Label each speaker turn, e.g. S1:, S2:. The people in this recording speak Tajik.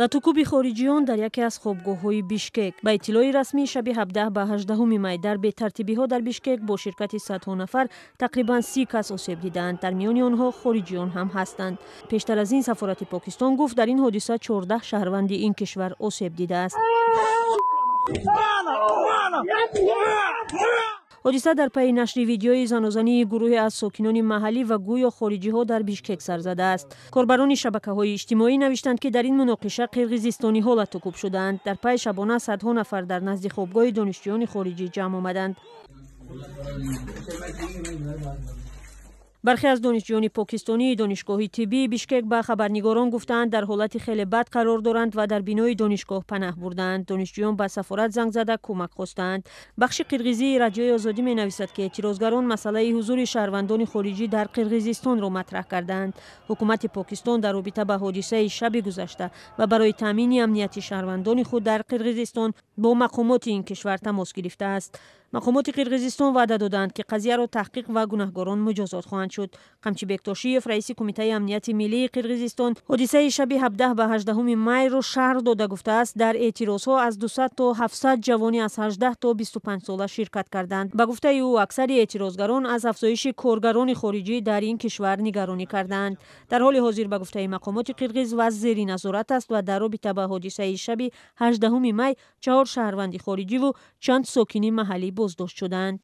S1: латукуби хориҷиён дар яке аз хобгоҳҳои бишкек ба иттилои расмии шаби 17 ба 18 май дар бетартибиҳо дар бишкек бо ширкати садҳо нафар тақрибан с0 кас осеб дидаанд дар миёни онҳо хориҷиён ҳам ҳастанд пештар аз ин сафорати покистон гуфт дар ин ҳодиса 14 шаҳрванди ин кишвар осеб дидааст ҳодиса дар пайи нашри видеои занозании гурӯҳе аз сокинони маҳаллӣ ва гӯё хориҷиҳо дар бишкек сар задааст корбарони шабакаҳои иҷтимоӣ навиштанд ки дар ин муноқиша қирғизистониҳо латукуб шудаанд дар пайи шабона садҳо нафар дар назди хобгоҳи донишҷӯёни хориҷӣ ҷамъ омаданд бархе аз донишҷӯёни покистонии донишгоҳи тиббии бишкек ба хабарнигорон гуфтаанд дар ҳолати хеле бад қарор доранд ва дар бинои донишгоҳ панаҳ бурдаанд донишҷӯён ба сафорат занг зада кӯмак хостаанд бахши қирғизии радиои озодӣ менависад ки эътирозгарон масъалаи ҳузури шаҳрвандони хориҷӣ дар қирғизистонро матраҳ карданд ҳукумати покистон дар робита ба ҳодисаи шаби гузашта ва барои таъмини амнияти шаҳрвандони худ дар қирғизистон бо мақомоти ин кишвар тамос гирифтааст мақомоти қирғизистон ваъда доданд ки қазияро таҳқиқ ва гунаҳгорон муҷозот хоҳанд шуд қамчи бекташиев раиси кумитаи амнияти миллии қирғизистон ҳодисаи шаби 17 ба 18 майро шаҳр дода гуфтааст дар эътирозҳо аз 200 то 700 ҷавони аз 18 то 25 сола ширкат карданд ба гуфтаи ӯ аксари эътирозгарон аз афзоиши коргарони хориҷӣ дар ин кишвар нигаронӣ карданд дар ҳоли ҳозир ба гуфтаи мақомоти қирғиз вазъ зери назорат аст ва дар робита ба ҳодисаи шаби 18 май чаҳор шаҳрванди хориҷиву чанд сокини маҳаллӣ بزدش شدند